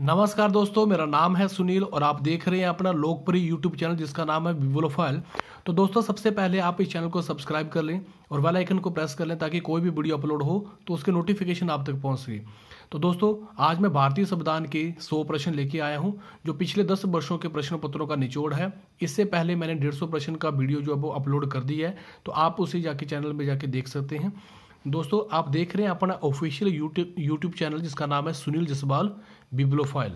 नमस्कार दोस्तों मेरा नाम है सुनील और आप देख रहे हैं अपना लोकप्रिय यूट्यूब चैनल जिसका नाम है फाइल तो दोस्तों सबसे पहले आप इस चैनल को सब्सक्राइब कर लें और वाला आइकन को प्रेस कर लें ताकि कोई भी वीडियो अपलोड हो तो उसके नोटिफिकेशन आप तक पहुंच सके तो दोस्तों आज मैं भारतीय संविधान के सौ प्रश्न लेके आया हूँ जो पिछले दस वर्षों के प्रश्न पत्रों का निचोड़ है इससे पहले मैंने डेढ़ सौ प्रश्न का वीडियो जो है वो अपलोड कर दी है तो आप उसे जाके चैनल में जाके देख सकते हैं दोस्तों आप देख रहे हैं अपना ऑफिशियल यूट्यूब यूट्यूब चैनल जिसका नाम है Sunil Jaswal bibliophile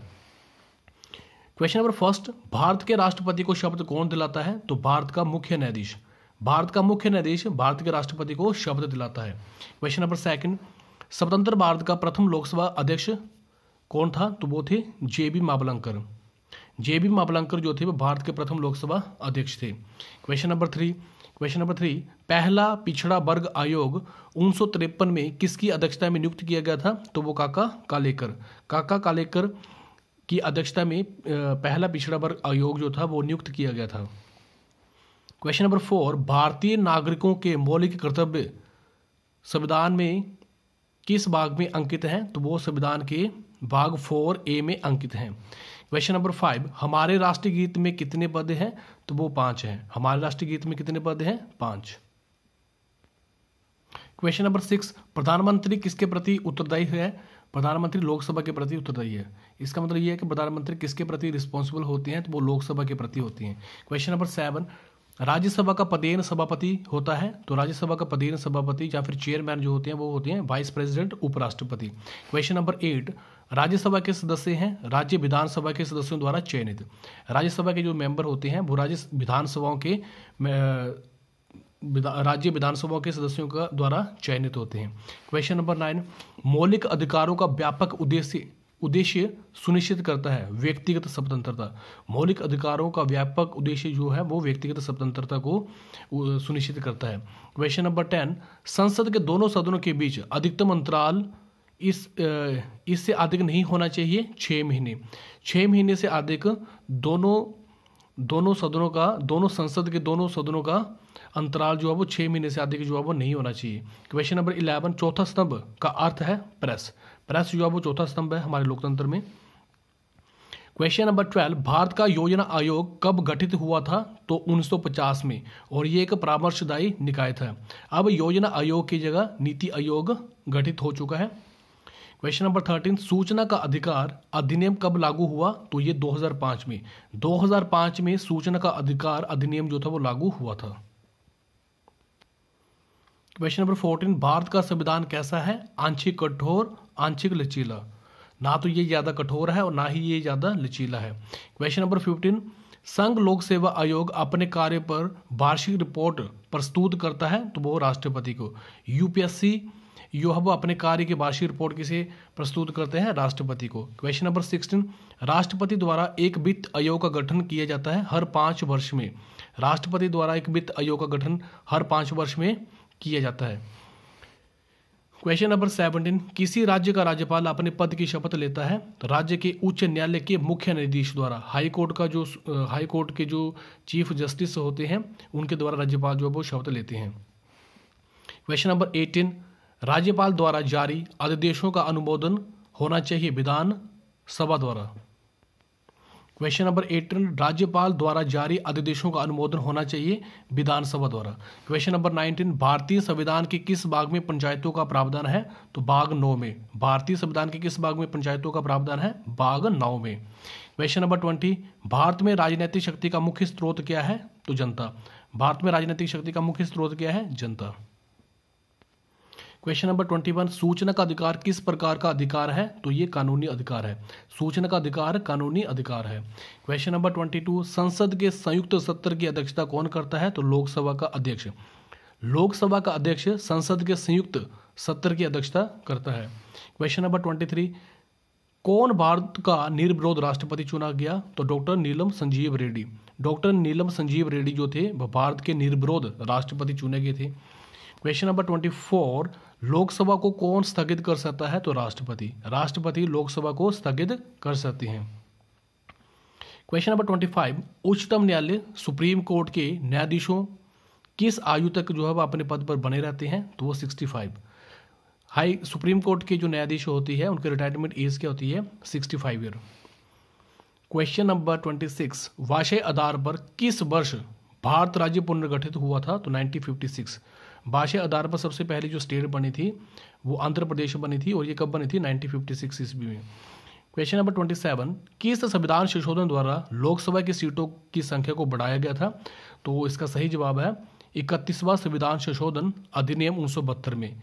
question number first Bharat के राष्ट्रपति को शब्द कौन दिलाता है तो भारत का मुख्य न्यायाधीश भारत का मुख्य न्यायाधीश भारत के राष्ट्रपति को शब्द दिलाता है क्वेश्चन नंबर सेकंड स्वतंत्र भारत का प्रथम लोकसभा अध्यक्ष कौन था तो वो थे J B Mavalankar J B Mavalankar जो थे वो भारत के प्रथम लोकसभा अध्यक्ष थे question number three question number three पहला पिछड़ा वर्ग आयोग उन्नीस में किसकी अध्यक्षता में नियुक्त किया गया था तो वो काका कालेकर काका कालेकर की अध्यक्षता में पहला पिछड़ा वर्ग आयोग जो था वो नियुक्त किया गया था क्वेश्चन नंबर फोर भारतीय नागरिकों के मौलिक कर्तव्य संविधान में किस भाग में अंकित हैं तो वो संविधान के भाग फोर ए में अंकित हैं क्वेश्चन नंबर फाइव हमारे राष्ट्रीय गीत में कितने पद हैं तो वो पांच हैं हमारे राष्ट्रीय गीत में कितने पद हैं पांच क्वेश्चन नंबर सिक्स प्रधानमंत्री किसके प्रति उत्तरदायी है प्रधानमंत्री लोकसभा के प्रति उत्तरदायी है इसका मतलब यह है कि प्रधानमंत्री किसके प्रति रिस्पॉन्सिबल होते हैं तो वो लोकसभा के प्रति होती हैं क्वेश्चन नंबर सेवन राज्यसभा का पदेन सभापति होता है तो राज्यसभा का पदेन सभापति या फिर चेयरमैन जो होते हैं वो होते हैं वाइस प्रेसिडेंट उपराष्ट्रपति क्वेश्चन नंबर एट राज्यसभा के सदस्य हैं राज्य विधानसभा के सदस्यों द्वारा चयनित राज्यसभा के जो मेंबर होते हैं वो राज्य विधानसभाओं के राज्य विधानसभाओं के सदस्यों का द्वारा चयनित होते हैं क्वेश्चन नंबर नाइन मौलिक अधिकारों का व्यापक उद्देश्य उद्देश्य सुनिश्चित करता है व्यक्तिगत स्वतंत्रता मौलिक अधिकारों का व्यापक उद्देश्य जो है वो व्यक्तिगत स्वतंत्रता को सुनिश्चित करता है क्वेश्चन नंबर टेन संसद के दोनों सदनों के बीच अधिकतम अंतराल इस इससे अधिक नहीं होना चाहिए छः महीने छः महीने से अधिक दोनों दोनों सदनों का दोनों संसद के दोनों सदनों का अंतराल जो है वो छः महीने से अधिक जो है वो नहीं होना चाहिए क्वेश्चन नंबर इलेवन चौथा स्तंभ का अर्थ है प्रेस राष्ट्र जो है वो चौथा स्तंभ है हमारे लोकतंत्र में क्वेश्चन नंबर ट्वेल्व भारत का योजना आयोग कब गठित हुआ था तो 1950 में और ये एक परामर्शदायी निकाय था अब योजना आयोग की जगह नीति आयोग गठित हो चुका है क्वेश्चन नंबर थर्टीन सूचना का अधिकार अधिनियम कब लागू हुआ तो ये 2005 में 2005 में सूचना का अधिकार अधिनियम जो था वो लागू हुआ था क्वेश्चन नंबर फोर्टीन भारत का संविधान कैसा है आंशिक कठोर आंशिक लचीला ना तो ये ज़्यादा कठोर है और ना ही ये ज़्यादा लचीला है क्वेश्चन नंबर फिफ्टीन संघ लोक सेवा आयोग अपने कार्य पर वार्षिक रिपोर्ट प्रस्तुत करता है तो वो राष्ट्रपति को यूपीएससी यो वो अपने कार्य की वार्षिक रिपोर्ट किसे प्रस्तुत करते हैं राष्ट्रपति को क्वेश्चन नंबर सिक्सटीन राष्ट्रपति द्वारा एक वित्त आयोग का गठन किया जाता है हर पाँच वर्ष में राष्ट्रपति द्वारा एक वित्त आयोग का गठन हर पाँच वर्ष में किया जाता है क्वेश्चन नंबर सेवनटीन किसी राज्य का राज्यपाल अपने पद की शपथ लेता है तो राज्य के उच्च न्यायालय के मुख्य न्यायाधीश द्वारा हाई कोर्ट का जो हाई कोर्ट के जो चीफ जस्टिस होते हैं उनके द्वारा राज्यपाल जो है वो शपथ लेते हैं क्वेश्चन नंबर एटीन राज्यपाल द्वारा जारी अध्यादेशों का अनुमोदन होना चाहिए विधान सभा द्वारा क्वेश्चन नंबर एटीन राज्यपाल द्वारा जारी अध्यादेशों का अनुमोदन होना चाहिए विधानसभा द्वारा क्वेश्चन नंबर नाइनटीन भारतीय संविधान के किस भाग में पंचायतों का प्रावधान है तो भाग नौ में भारतीय संविधान के किस भाग में पंचायतों का प्रावधान है भाग नौ में क्वेश्चन नंबर ट्वेंटी भारत में राजनीतिक शक्ति का मुख्य स्रोत क्या है तो जनता भारत में राजनीतिक शक्ति का मुख्य स्रोत क्या है जनता क्वेश्चन नंबर ट्वेंटी वन सूचना का अधिकार किस प्रकार का अधिकार है तो ये कानूनी अधिकार है सूचना का अधिकार कानूनी अधिकार है क्वेश्चन नंबर ट्वेंटी टू संसद के संयुक्त सत्र की अध्यक्षता कौन करता है तो लोकसभा का अध्यक्ष लोकसभा का अध्यक्ष संसद के संयुक्त सत्र की अध्यक्षता करता है क्वेश्चन नंबर ट्वेंटी थ्री कौन भारत का निर्विरोध राष्ट्रपति चुना गया तो डॉक्टर नीलम संजीव रेड्डी डॉक्टर नीलम संजीव रेड्डी जो थे वह भारत के निर्विरोध राष्ट्रपति चुने गए थे question number twenty four Lok Sabha को कौन स्थगित कर सकता है तो राष्ट्रपति राष्ट्रपति लोकसभा को स्थगित कर सकते हैं क्वेश्चन नंबर ट्वेंटी फाइव उच्चतम न्यायालय सुप्रीम कोर्ट के न्यायाधीशों किस आयु तक जो है वह अपने पद पर बने रहते हैं तो वो sixty five high supreme court के जो न्यायाधीश होती है उनकी रिटायरमेंट एज क्या होती है sixty five year question number twenty six वाशे आधार पर किस वर्ष भारत राज्य पुनर्गठित हुआ था तो नाइनटीन फिफ्टी सिक्स भाषा आधार पर सबसे पहले जो स्टेट बनी थी वो आंध्र प्रदेश बनी थी और ये कब बनी थी 1956 ईस्वी में क्वेश्चन नंबर ट्वेंटी सेवन किस संविधान संशोधन द्वारा लोकसभा की सीटों की संख्या को बढ़ाया गया था तो इसका सही जवाब है इकतीसवां संविधान संशोधन अधिनियम उन्नीस में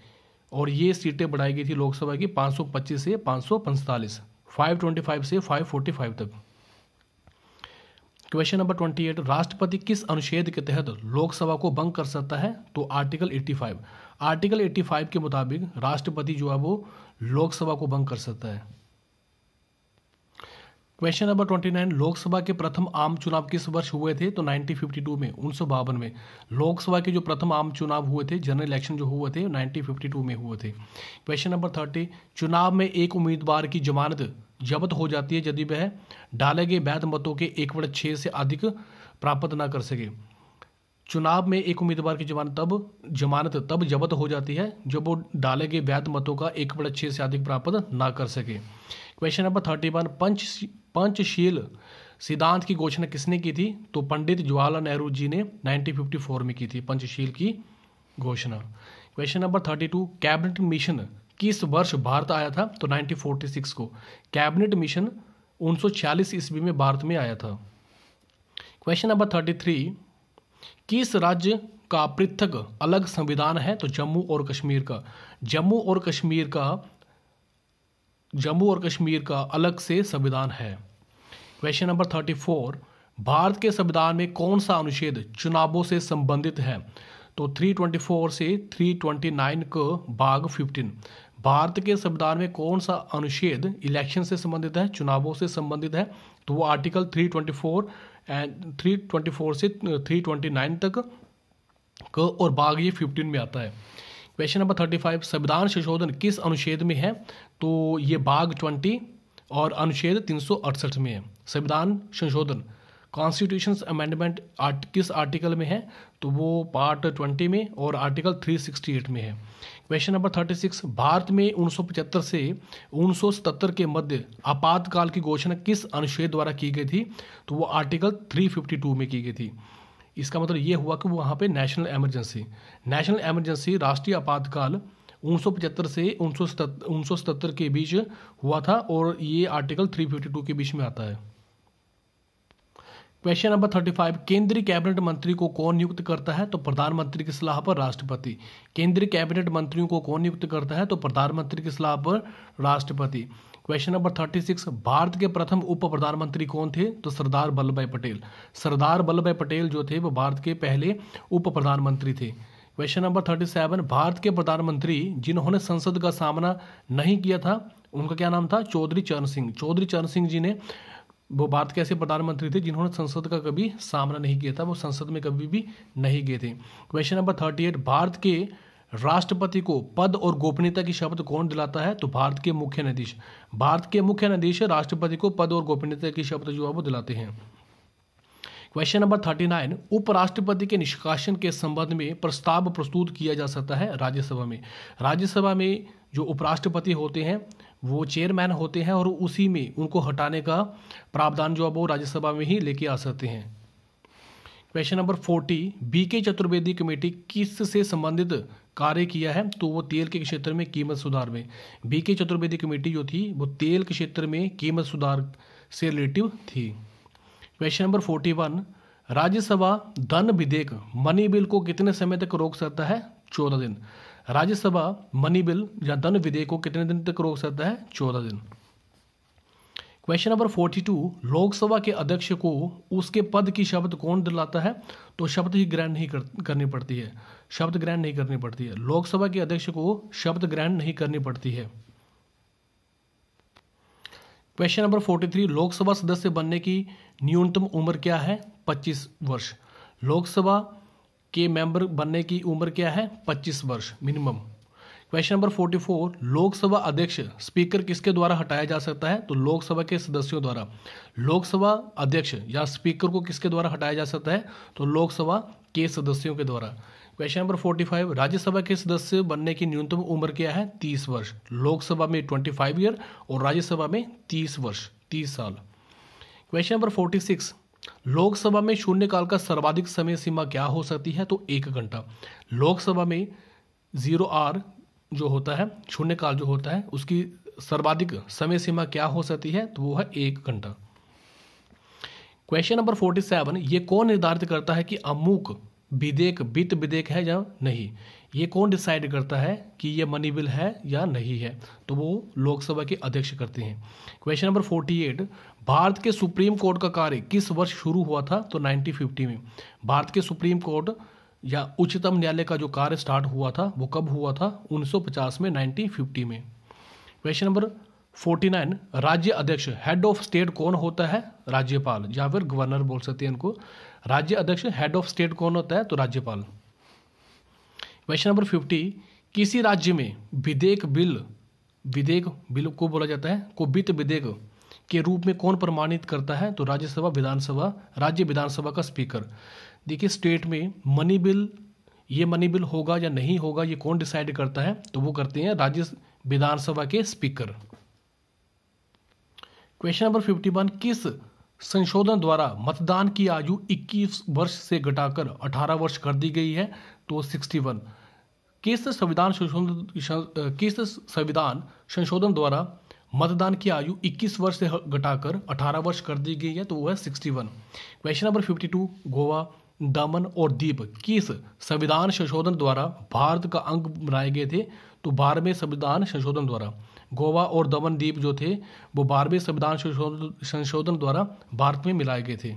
और ये सीटें बढ़ाई गई थी लोकसभा की 525 से पाँच 545 525 से 545 तक क्वेश्चन नंबर ट्वेंटी एट राष्ट्रपति किस अनुच्छेद के तहत लोकसभा को भंग कर सकता है तो आर्टिकल 85 आर्टिकल 85 के मुताबिक राष्ट्रपति जो है वो लोकसभा को भंग कर सकता है question number twenty nine Lok Sabha के प्रथम आम चुनाव किस वर्ष हुए थे तो 1952 में उन्नीस में लोकसभा के जो प्रथम आम चुनाव हुए थे जनरल इलेक्शन जो हुए थे 1952 में हुए थे क्वेश्चन नंबर थर्टी चुनाव में एक उम्मीदवार की जमानत जब्त हो जाती है यदि वह डाले गए वैध मतों के एक बड़े छः से अधिक प्राप्त न कर सके चुनाव में एक उम्मीदवार की जमानत तब जमानत तब जब्त हो जाती है जब वो डाले गए वैध मतों का एक बड़े छः से अधिक प्राप्त ना कर सके क्वेश्चन नंबर थर्टी वन पंच पंचशील सिद्धांत की घोषणा किसने की थी तो पंडित जवाहरलाल नेहरू जी ने 1954 में की थी पंचशील की घोषणा question number thirty two cabinet mission किस वर्ष भारत आया था तो 1946 को कैबिनेट मिशन उन्नीस ईस्वी में भारत में आया था क्वेश्चन नंबर 33 किस राज्य का पृथक अलग संविधान है तो जम्मू और कश्मीर का जम्मू और कश्मीर का जम्मू और कश्मीर का अलग से संविधान है क्वेश्चन नंबर 34 भारत के संविधान में कौन सा अनुच्छेद चुनावों से संबंधित है तो 324 से 329 ट्वेंटी भाग 15 भारत के संविधान में कौन सा अनुच्छेद इलेक्शन से संबंधित है चुनावों से संबंधित है तो वो आर्टिकल 324 एंड 324 से 329 तक क और बाघ ये 15 में आता है क्वेश्चन नंबर 35 संविधान संशोधन किस अनुच्छेद में है तो ये बाघ 20 और अनुच्छेद 368 में है संविधान संशोधन कॉन्स्टिट्यूशन अमेंडमेंट आर्ट किस आर्टिकल में है तो वो पार्ट ट्वेंटी में और आर्टिकल थ्री सिक्सटी एट में है question number thirty six Bharat में पचहत्तर से 1977 के मध्य आपातकाल की घोषणा किस अनुच्छेद द्वारा की गई थी तो वो आर्टिकल 352 में की गई थी इसका मतलब ये हुआ कि वहाँ पे नेशनल एमरजेंसी नेशनल एमरजेंसी राष्ट्रीय आपातकाल पचहत्तर से सतहत्तर के बीच हुआ था और ये आर्टिकल 352 के बीच में आता है क्वेश्चन नंबर थर्टी फाइव केंद्रीय कैबिनेट मंत्री को कौन नियुक्त करता है तो प्रधानमंत्री की सलाह पर राष्ट्रपति केंद्रीय कैबिनेट मंत्रियों को कौन नियुक्त करता है तो प्रधानमंत्री की सलाह पर राष्ट्रपति question number thirty six Bharat के प्रथम उप प्रधानमंत्री कौन थे तो सरदार वल्लभ भाई पटेल सरदार वल्लभ भाई पटेल जो थे वो भारत के पहले उप प्रधानमंत्री थे question number thirty seven Bharat के प्रधानमंत्री जिन्होंने संसद का सामना नहीं किया था उनका क्या नाम था चौधरी चरण सिंह चौधरी चरण सिंह जी ने वो भारत के ऐसे प्रधानमंत्री थे जिन्होंने संसद का कभी सामना नहीं किया था वो संसद में कभी भी नहीं गए थे question number thirty eight Bharat के राष्ट्रपति को पद और गोपनीयता की शपथ कौन दिलाता है तो भारत के मुख्य न्यायाधीश भारत के मुख्य न्यायाधीश राष्ट्रपति को पद और गोपनीयता की शपथ जो है वो दिलाते हैं क्वेश्चन नंबर थर्टी नाइन उपराष्ट्रपति के निष्कासन के संबंध में प्रस्ताव प्रस्तुत किया जा सकता है राज्यसभा में राज्यसभा में जो उपराष्ट्रपति होते हैं वो चेयरमैन होते हैं और उसी में उनको हटाने का प्रावधान जो है वो राज्यसभा में ही लेके आ सकते हैं क्वेश्चन नंबर फोर्टी बी के चतुर्वेदी कमेटी किस से संबंधित कार्य किया है तो वो तेल के क्षेत्र में कीमत सुधार में बी के चतुर्वेदी कमेटी जो थी वो तेल के क्षेत्र में कीमत सुधार से रिलेटिव थी question number forty one Rajya Sabha धन विधेयक मनी बिल को कितने समय तक रोक सकता है चौदह दिन राज्यसभा मनी बिल या धन विधेयक को कितने दिन तक रोक सकता है चौदह दिन question number forty two Lok Sabha के अध्यक्ष को उसके पद की शब्द कौन दिलाता है तो शब्द ही ग्रहण नहीं कर, करनी पड़ती है शब्द ग्रहण नहीं करनी पड़ती है लोकसभा के अध्यक्ष को शब्द ग्रहण नहीं करनी पड़ती है question number forty three Lok Sabha सदस्य बनने की न्यूनतम उम्र क्या है पच्चीस वर्ष लोकसभा के मेंबर बनने की उम्र क्या है पच्चीस वर्ष minimum question number forty four Lok Sabha अध्यक्ष स्पीकर किसके द्वारा हटाया जा सकता है तो लोकसभा के सदस्यों द्वारा लोकसभा अध्यक्ष या स्पीकर को किसके द्वारा हटाया जा सकता है तो लोकसभा के सदस्यों के द्वारा क्वेश्चन नंबर 45 राज्यसभा के सदस्य बनने की न्यूनतम उम्र क्या है 30 वर्ष लोकसभा में 25 ईयर और राज्यसभा में 30 वर्ष 30 साल क्वेश्चन नंबर 46 लोकसभा में शून्यकाल का सर्वाधिक समय सीमा क्या हो सकती है तो एक घंटा लोकसभा में जीरो आर जो होता है शून्यकाल जो होता है उसकी सर्वाधिक समय सीमा क्या हो सकती है तो वो है एक घंटा क्वेश्चन नंबर 47 ये कौन निर्धारित करता है कि अमूक विदेक वित्त विदेक है या नहीं ये कौन डिसाइड करता है कि ये मनी बिल है या नहीं है तो वो लोकसभा के अध्यक्ष करते हैं question number forty eight Bharat के सुप्रीम कोर्ट का कार्य किस वर्ष शुरू हुआ था तो 1950 में भारत के सुप्रीम कोर्ट या उच्चतम न्यायालय का जो कार्य स्टार्ट हुआ था वो कब हुआ था 1950 में 1950 में क्वेश्चन नंबर 49 राज्य अध्यक्ष हेड ऑफ स्टेट कौन होता है राज्यपाल या फिर गवर्नर बोल सकते हैं इनको राज्य अध्यक्ष हेड ऑफ स्टेट कौन होता है तो राज्यपाल क्वेश्चन नंबर फिफ्टी किसी राज्य में विधेयक बिल विधेयक बिल को बोला जाता है को वित्त विधेयक के रूप में कौन प्रमाणित करता है तो राज्यसभा विधानसभा राज्य विधानसभा का स्पीकर देखिए स्टेट में मनी बिल ये मनी बिल होगा या नहीं होगा ये कौन डिसाइड करता है तो वो करते हैं राज्य विधानसभा के speaker question number fifty one किस संशोधन द्वारा मतदान की आयु 21 वर्ष से घटाकर 18 वर्ष कर दी गई है तो 61 केंद्र संविधान संशोधन केंद्र संविधान संशोधन द्वारा मतदान की आयु 21 वर्ष से घटाकर 18 वर्ष कर दी गई है तो वो है वन क्वेश्चन नंबर 52 गोवा दमन और दीप किस संविधान संशोधन द्वारा भारत का अंग बनाए गए थे तो बारहवें संविधान संशोधन द्वारा गोवा और दमन द्वीप जो थे वो बारहवें संविधान संशोधन द्वारा भारत में मिलाए गए थे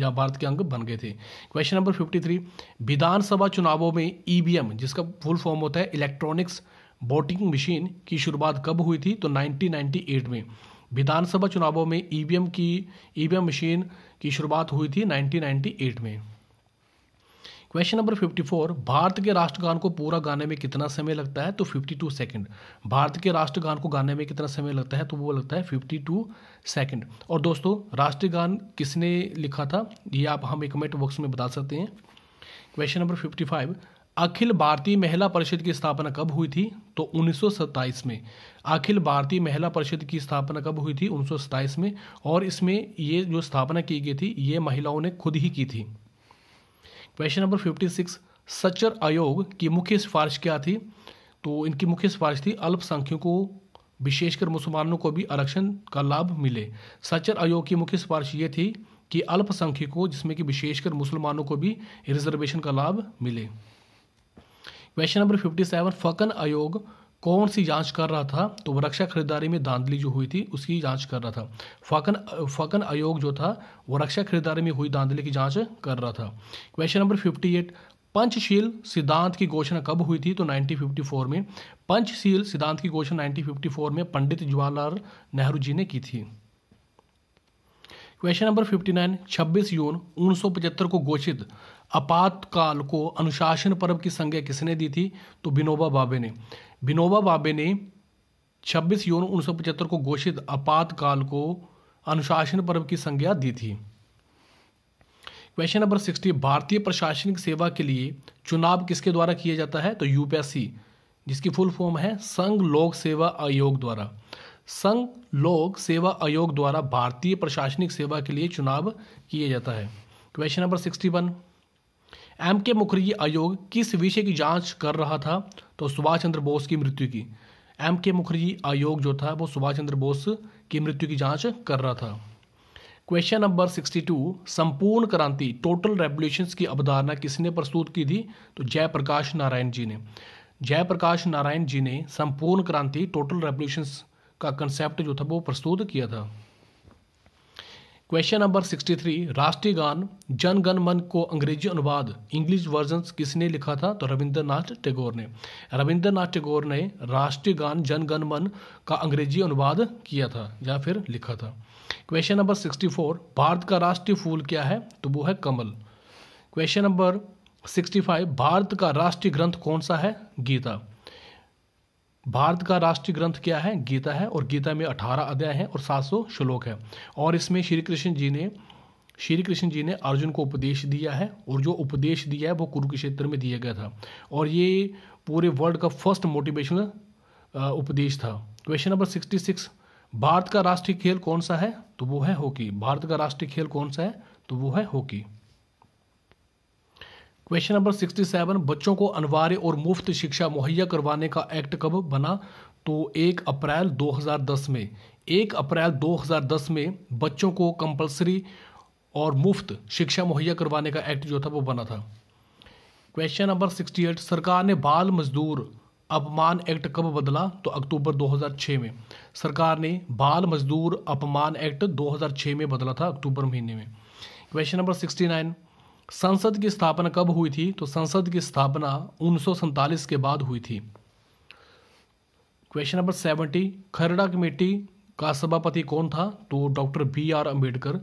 या भारत के अंग बन गए थे क्वेश्चन नंबर 53 विधानसभा चुनावों में ईवीएम e जिसका फुल फॉर्म होता है इलेक्ट्रॉनिक्स वोटिंग मशीन की शुरुआत कब हुई थी तो 1998 में विधानसभा चुनावों में ईवीएम e की ईवीएम e मशीन की शुरुआत हुई थी 1998 में क्वेश्चन नंबर 54 भारत के राष्ट्रगान को पूरा गाने में कितना समय लगता है तो 52 सेकेंड भारत के राष्ट्रगान को गाने में कितना समय लगता है तो वो लगता है 52 सेकेंड और दोस्तों राष्ट्रगान किसने लिखा था ये आप हमें कमेंट बॉक्स में बता सकते हैं क्वेश्चन नंबर 55 अखिल भारतीय महिला परिषद की स्थापना कब हुई थी तो उन्नीस में अखिल भारतीय महिला परिषद की स्थापना कब हुई थी उन्नीस में और इसमें ये जो स्थापना की गई थी ये महिलाओं ने खुद ही की थी question number fifty six Sachar आयोग की मुख्य सिफारिश क्या थी तो इनकी मुख्य सिफारिश थी अल्पसंख्यकों विशेषकर मुसलमानों को भी आरक्षण का लाभ मिले सचर आयोग की मुख्य सिफारिश ये थी कि अल्पसंख्यकों जिसमें कि विशेषकर मुसलमानों को भी रिजर्वेशन का लाभ मिले question number fifty seven Phukan आयोग कौन सी जांच कर रहा था तो वो रक्षा खरीदारी में धांधली जो हुई थी उसकी जांच कर रहा था फाकन फाकन आयोग जो था वो रक्षा खरीदारी में हुई धांधली की जांच कर रहा था question number fifty eight Panchsheel सिद्धांत की घोषणा कब हुई थी तो 1954 में पंचशील सिद्धांत की घोषणा 1954 में पंडित जवाहरलाल नेहरू जी ने की थी क्वेश्चन नंबर 59 26 जून 1975 को घोषित आपातकाल को अनुशासन पर्व की संज्ञा किसने दी थी तो विनोबा बाबे ने विनोबा बाबे ने 26 जून उन्नीस को घोषित आपातकाल को अनुशासन पर्व की संज्ञा दी थी क्वेश्चन नंबर सिक्सटी भारतीय प्रशासनिक सेवा के लिए चुनाव किसके द्वारा किया जाता है तो यूपीएससी जिसकी फुल फॉर्म है संघ लोक सेवा आयोग द्वारा संघ लोक सेवा आयोग द्वारा भारतीय प्रशासनिक सेवा के लिए चुनाव किया जाता है question number sixty one M K Mukherjee आयोग किस विषय की जांच कर रहा था तो सुभाष चंद्र बोस की मृत्यु की एम के मुखर्जी आयोग जो था वो सुभाष चंद्र बोस की मृत्यु की जांच कर रहा था क्वेश्चन नंबर 62 संपूर्ण क्रांति टोटल रेवोल्यूशन की अवधारणा किसने प्रस्तुत की थी तो जयप्रकाश नारायण जी ने जयप्रकाश नारायण जी ने संपूर्ण क्रांति टोटल रेवोल्यूशन का कंसेप्ट जो था वो प्रस्तुत किया था क्वेश्चन नंबर 63 राष्ट्रीय गान जन गण मन को अंग्रेजी अनुवाद इंग्लिश वर्जन किसने लिखा था तो रविंद्रनाथ टैगोर ने रविंद्रनाथ टैगोर ने राष्ट्रीय गान जन गण मन का अंग्रेजी अनुवाद किया था या फिर लिखा था क्वेश्चन नंबर 64 भारत का राष्ट्रीय फूल क्या है तो वो है कमल क्वेश्चन नंबर 65 भारत का राष्ट्रीय ग्रंथ कौन सा है गीता भारत का राष्ट्रीय ग्रंथ क्या है गीता है और गीता में अठारह अध्याय हैं और सात सौ श्लोक है और इसमें श्री कृष्ण जी ने श्री कृष्ण जी ने अर्जुन को उपदेश दिया है और जो उपदेश दिया है वो कुरुक्षेत्र में दिया गया था और ये पूरे वर्ल्ड का फर्स्ट मोटिवेशनल उपदेश था question number sixty six Bharat का राष्ट्रीय खेल कौन सा है तो वो है हॉकी भारत का राष्ट्रीय खेल कौन सा है तो वो है हॉकी क्वेश्चन नंबर 67 बच्चों को अनिवार्य और मुफ्त शिक्षा मुहैया करवाने का एक्ट कब बना तो एक अप्रैल 2010 में एक अप्रैल 2010 में बच्चों को कंपलसरी और मुफ्त शिक्षा मुहैया करवाने का एक्ट जो था वो बना था क्वेश्चन नंबर 68 सरकार ने बाल मजदूर अपमान एक्ट कब बदला तो अक्टूबर 2006 में सरकार ने बाल मजदूर अपमान एक्ट 2006 में बदला था अक्टूबर महीने में क्वेश्चन नंबर 69 संसद की स्थापना कब हुई थी तो संसद की स्थापना उन्नीस के बाद हुई थी क्वेश्चन नंबर सेवेंटी खरड़ा कमेटी का सभापति कौन था तो doctor B R Ambedkar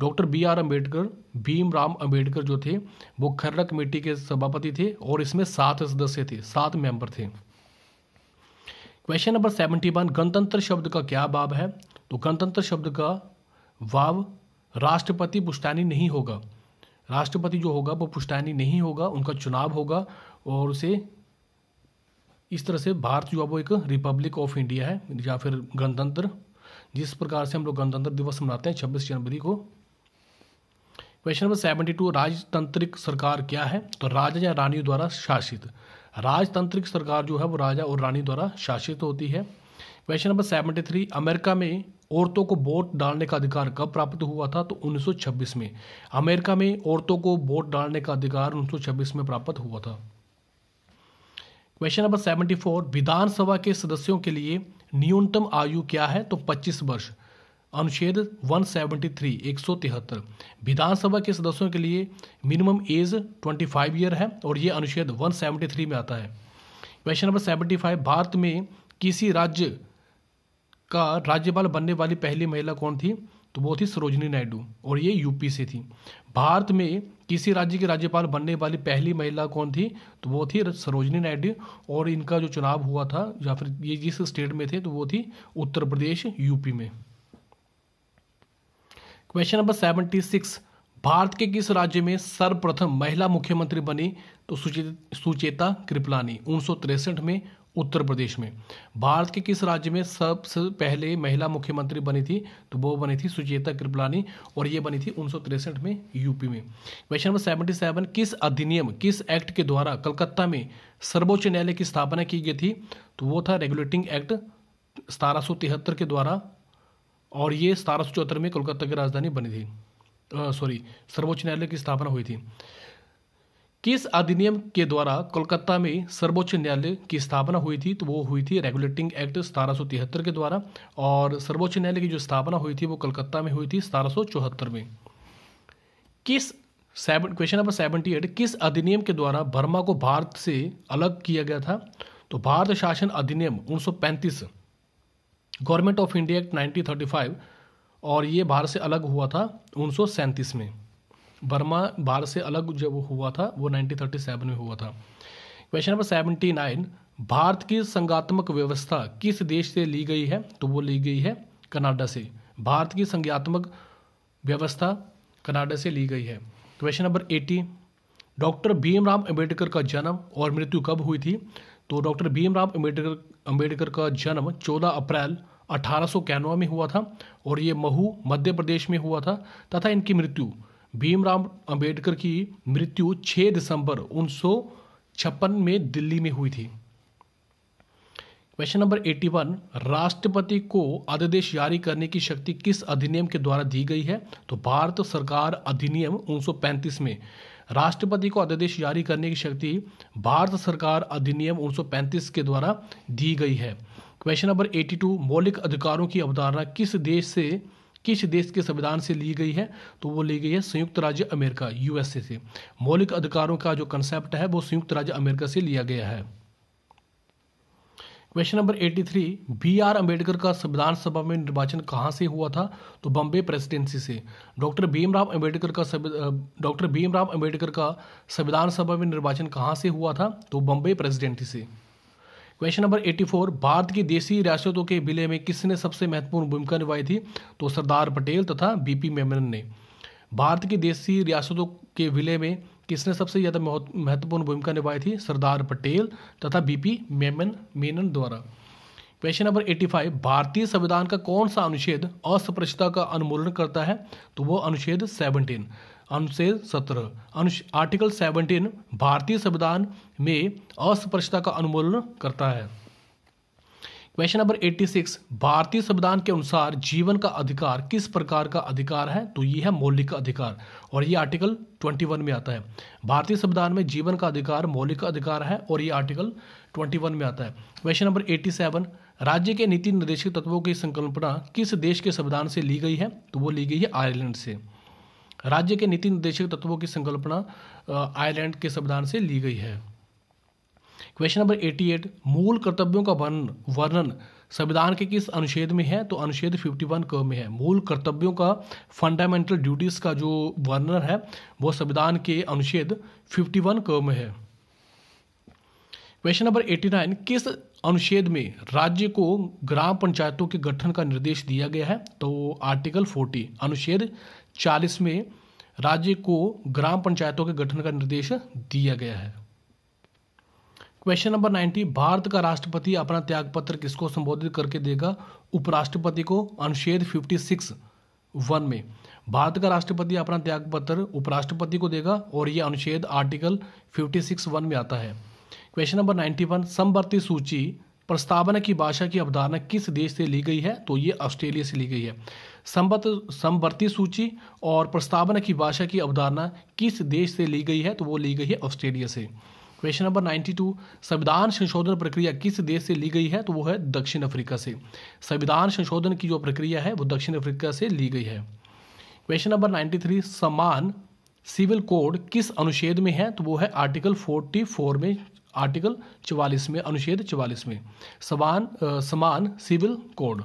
doctor B R Ambedkar Bhim Ram Ambedkar जो थे वो खरड़ा कमेटी के सभापति थे और इसमें सात सदस्य थे सात मेंबर थे क्वेश्चन नंबर सेवेंटी वन गणतंत्र शब्द का क्या भाव है तो गणतंत्र शब्द का भाव राष्ट्रपति पुष्टानी नहीं होगा राष्ट्रपति जो होगा वो पुश्तैनी नहीं होगा उनका चुनाव होगा और उसे इस तरह से भारत जो है वो एक रिपब्लिक ऑफ इंडिया है या फिर गणतंत्र जिस प्रकार से हम लोग गणतंत्र दिवस मनाते हैं छब्बीस जनवरी को क्वेश्चन नंबर सेवेंटी टू राजतंत्रिक सरकार क्या है तो राजा या रानी द्वारा शासित राजतंत्रिक सरकार जो है वो राजा और रानी द्वारा शासित होती है question number seventy three America में औरतों को वोट डालने का अधिकार कब प्राप्त हुआ था तो 1926 में अमेरिका में औरतों को वोट डालने का अधिकार 1926 में प्राप्त हुआ था क्वेश्चन नंबर 74 फोर विधानसभा के सदस्यों के लिए न्यूनतम आयु क्या है तो 25 वर्ष अनुच्छेद 173 173 विधानसभा के सदस्यों के लिए मिनिमम एज 25 ईयर है और ये अनुच्छेद 173 में आता है क्वेश्चन नंबर 75 भारत में किसी राज्य का राज्यपाल बनने वाली पहली महिला कौन थी तो वो थी सरोजनी नायडू और ये यूपी से थी भारत में किसी राज्य के राज्यपाल बनने वाली पहली महिला कौन थी तो वो थी सरोजनी नायडू और इनका जो चुनाव हुआ था या फिर ये जिस स्टेट में थे तो वो थी उत्तर प्रदेश यूपी में question number seventy six Bharat के किस राज्य में सर्वप्रथम महिला मुख्यमंत्री बनी तो सुचेता कृपलानी उन्नीस में उत्तर प्रदेश में भारत के किस राज्य में सबसे पहले महिला मुख्यमंत्री बनी थी तो वो बनी थी सुचेता कृपलानी और ये बनी थी उन्नीस में यूपी में क्वेश्चन नंबर सेवेंटी सेवन किस अधिनियम किस एक्ट के द्वारा कलकत्ता में सर्वोच्च न्यायालय की स्थापना की गई थी तो वो था रेगुलेटिंग एक्ट सतारह के द्वारा और ये सतारह में कोलकाता की राजधानी बनी थी सॉरी सर्वोच्च न्यायालय की स्थापना हुई थी किस अधिनियम के द्वारा कोलकाता में सर्वोच्च न्यायालय की स्थापना हुई थी तो वो हुई थी रेगुलेटिंग एक्ट सतारह के द्वारा और सर्वोच्च न्यायालय की जो स्थापना हुई थी वो कोलकाता में हुई थी सतारह में किस seven question number seventy eight किस अधिनियम के द्वारा बर्मा को भारत से अलग किया गया था तो भारत शासन अधिनियम 1935 गवर्नमेंट ऑफ इंडिया एक्ट 1935 और ये भारत से अलग हुआ था उन्नीस में बर्मा भारत से अलग जब हुआ था वो 1937 में हुआ था क्वेश्चन नंबर 79 भारत की संज्ञात्मक व्यवस्था किस देश से ली गई है तो वो ली गई है कनाडा से भारत की संज्ञात्मक व्यवस्था कनाडा से ली गई है question number 80 doctor Bhimrao Ambedkar का जन्म और मृत्यु कब हुई थी तो डॉक्टर भीमराव अंबेडकर अंबेडकर का जन्म 14 अप्रैल अठारह में हुआ था और ये महू मध्य प्रदेश में हुआ था तथा इनकी मृत्यु भीमराव अंबेडकर की मृत्यु 6 दिसंबर उन्नीस में दिल्ली में हुई थी क्वेश्चन नंबर 81 राष्ट्रपति को अध्यादेश जारी करने की शक्ति किस अधिनियम के द्वारा दी गई है तो भारत सरकार अधिनियम 1935 में राष्ट्रपति को अध्यादेश जारी करने की शक्ति भारत सरकार अधिनियम 1935 के द्वारा दी गई है क्वेश्चन नंबर 82 मौलिक अधिकारों की अवधारणा किस देश से किस देश के संविधान से ली गई है तो वो ली गई है संयुक्त राज्य अमेरिका यूएसए से मौलिक अधिकारों का जो कंसेप्ट है वो संयुक्त राज्य अमेरिका से लिया गया है question number 83 B R Ambedkar का संविधान सभा में निर्वाचन कहाँ से हुआ था तो बॉम्बे प्रेसिडेंसी से डॉक्टर भीमराव अम्बेडकर का डॉक्टर भीमराव अम्बेडकर का संविधान सभा में निर्वाचन कहाँ से हुआ था तो बॉम्बे प्रेसिडेंसी से क्वेश्चन नंबर 84 भारत की देसी रियासतों के विलय में किसने सबसे महत्वपूर्ण भूमिका निभाई थी तो सरदार पटेल तथा बीपी मेमन ने भारत की देसी रियासतों के विलय में किसने सबसे ज़्यादा महत्वपूर्ण भूमिका निभाई थी सरदार पटेल तथा बीपी मेमन मेनन द्वारा क्वेश्चन नंबर 85 भारतीय संविधान का कौन सा अनुच्छेद अस्पृश्यता का अनुमूलन करता है तो वो अनुच्छेद 17 अनुच्छेद 17 अनुच्छेद आर्टिकल 17 भारतीय संविधान में अस्पृश्यता का अनुमोलन करता है क्वेश्चन नंबर 86 भारतीय संविधान के अनुसार जीवन का अधिकार किस प्रकार का अधिकार है तो ये है मौलिक अधिकार और ये आर्टिकल 21 में आता है भारतीय संविधान में जीवन का अधिकार मौलिक अधिकार है और ये आर्टिकल 21 में आता है क्वेश्चन नंबर 87 राज्य के नीति निर्देशक तत्वों की संकल्पना किस देश के संविधान से ली गई है तो वो ली गई है आयरलैंड से राज्य के नीति निर्देशक तत्वों की संकल्पना आयरलैंड के संविधान से ली गई है क्वेश्चन नंबर 88 मूल कर्तव्यों का वर्णन वर्णन संविधान के किस अनुच्छेद में है तो अनुच्छेद 51 क में है मूल कर्तव्यों का फंडामेंटल ड्यूटीज का जो वर्णन है वो संविधान के अनुच्छेद 51 क में है क्वेश्चन नंबर 89 किस अनुच्छेद में राज्य को ग्राम पंचायतों के गठन का निर्देश दिया गया है तो आर्टिकल 40 अनुच्छेद 40 में राज्य को ग्राम पंचायतों के गठन का निर्देश दिया गया है क्वेश्चन नंबर नाइन्टी भारत का राष्ट्रपति अपना त्यागपत्र किसको संबोधित करके देगा उपराष्ट्रपति को अनुच्छेद फिफ्टी सिक्स वन में भारत का राष्ट्रपति अपना त्यागपत्र उपराष्ट्रपति को देगा और यह अनुच्छेद आर्टिकल फिफ्टी सिक्स वन में आता है क्वेश्चन नंबर नाइन्टी वन समवर्ती सूची प्रस्तावना की भाषा की अवधारणा किस देश से ली गई है तो ये ऑस्ट्रेलिया से ली गई है संबत समवर्ती सूची और प्रस्तावना की भाषा की अवधारणा किस देश से ली गई है तो वो ली गई है ऑस्ट्रेलिया से क्वेश्चन नंबर 92 संविधान संशोधन प्रक्रिया किस देश से ली गई है तो वो है दक्षिण अफ्रीका से संविधान संशोधन की जो प्रक्रिया है वो दक्षिण अफ्रीका से ली गई है क्वेश्चन नंबर 93 समान सिविल कोड किस अनुच्छेद में है तो वो है आर्टिकल 44 में आर्टिकल 44 में अनुच्छेद 44 में समान समान civil code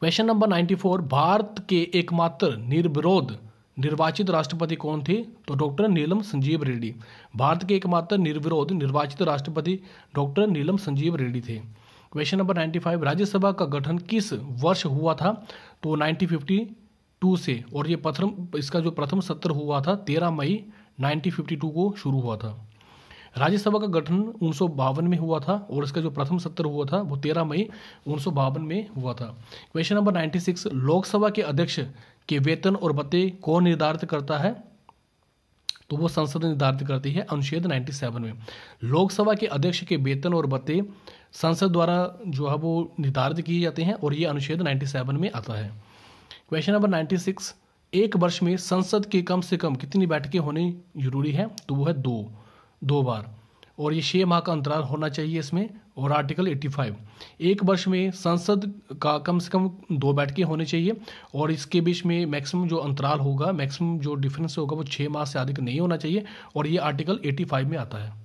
question number 94 Bharat के एकमात्र निर्विरोध निर्वाचित राष्ट्रपति कौन थे तो डॉक्टर नीलम संजीव रेड्डी भारत के एकमात्र निर्विरोध निर्वाचित राष्ट्रपति डॉक्टर नीलम संजीव रेड्डी थे क्वेश्चन नंबर 95 राज्यसभा का गठन किस वर्ष हुआ था तो 1952 से और ये प्रथम इसका जो प्रथम सत्र हुआ था 13 मई 1952 को शुरू हुआ था राज्यसभा का गठन उन्नीस में हुआ था और इसका जो प्रथम सत्र हुआ था वो तेरह मई उन्नीस में हुआ था क्वेश्चन नंबर 96 लोकसभा के अध्यक्ष कि वेतन और भत्ते कौन निर्धारित करता है तो वो संसद निर्धारित करती है अनुच्छेद 97 में लोकसभा के अध्यक्ष के वेतन और भत्ते संसद द्वारा जो है वो निर्धारित किए जाते हैं और ये अनुच्छेद 97 में आता है क्वेश्चन नंबर 96 एक वर्ष में संसद के कम से कम कितनी बैठकें होनी जरूरी है तो वो है दो दो बार और ये छह माह का अंतराल होना चाहिए इसमें और आर्टिकल 85 एक वर्ष में संसद का कम से कम दो बैठकें होनी चाहिए और इसके बीच में मैक्सिमम जो अंतराल होगा मैक्सिमम जो डिफरेंस होगा वो छः माह से अधिक नहीं होना चाहिए और ये आर्टिकल 85 में आता है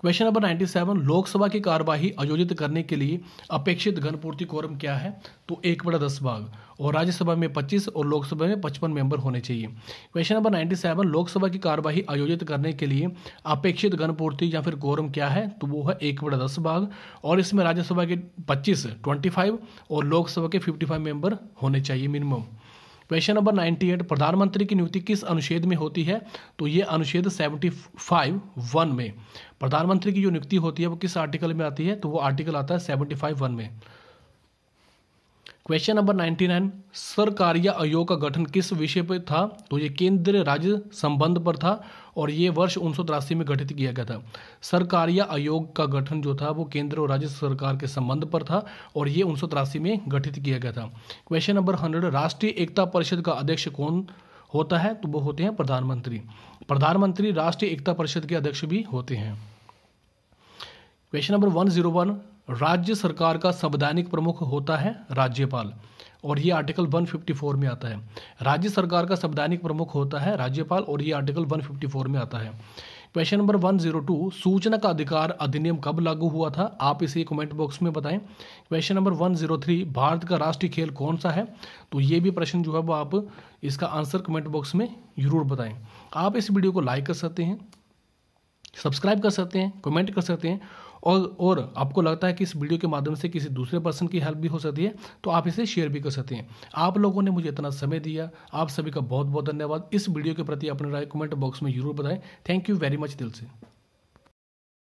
क्वेश्चन नंबर 97 लोकसभा की कार्यवाही आयोजित करने के लिए अपेक्षित घनपूर्ति कोरम क्या है तो एक बड़ा दस भाग और राज्यसभा में 25 और लोकसभा में 55 मेंबर होने चाहिए क्वेश्चन नंबर 97 लोकसभा की कार्यवाही आयोजित करने के लिए अपेक्षित घनपूर्ति या फिर कोरम क्या है तो वो है एक बड़ा दस भाग और इसमें राज्यसभा के पच्चीस ट्वेंटी और लोकसभा के फिफ्टी मेंबर होने चाहिए minimum question number ninety eight प्रधानमंत्री की नियुक्ति किस अनुच्छेद में होती है तो ये अनुच्छेद सेवेंटी फाइव वन में प्रधानमंत्री की जो नियुक्ति होती है वो किस आर्टिकल में आती है तो वो आर्टिकल आता है सेवेंटी फाइव वन में question number ninety nine Sarkaria आयोग का गठन किस विषय पर था तो ये केंद्र राज्य संबंध पर था और ये वर्ष उन्नीस में गठित किया गया था सरकारी आयोग का गठन जो था वो केंद्र और राज्य सरकार के संबंध पर था और ये उन्नीस में गठित किया गया था क्वेश्चन नंबर हंड्रेड राष्ट्रीय एकता परिषद का अध्यक्ष कौन होता है तो वो होते हैं प्रधानमंत्री प्रधानमंत्री राष्ट्रीय एकता परिषद के अध्यक्ष भी होते हैं question number one zero one राज्य सरकार का संवैधानिक प्रमुख होता है राज्यपाल और ये आर्टिकल 154 में आता है राज्य सरकार का संवैधानिक प्रमुख होता है राज्यपाल और ये आर्टिकल 154 में आता है क्वेश्चन नंबर 102 सूचना का अधिकार अधिनियम कब लागू हुआ था आप इसे कमेंट बॉक्स में बताएं क्वेश्चन नंबर 103 भारत का राष्ट्रीय खेल कौन सा है तो ये भी प्रश्न जो है वो आप इसका आंसर कमेंट बॉक्स में जरूर बताएं आप इस वीडियो को लाइक कर सकते हैं सब्सक्राइब कर सकते हैं कमेंट कर सकते हैं और और आपको लगता है कि इस वीडियो के माध्यम से किसी दूसरे पर्सन की हेल्प भी हो सकती है तो आप इसे शेयर भी कर सकते हैं आप लोगों ने मुझे इतना समय दिया आप सभी का बहुत बहुत धन्यवाद इस वीडियो के प्रति अपने राय कमेंट बॉक्स में जरूर बताएं थैंक यू वेरी मच दिल से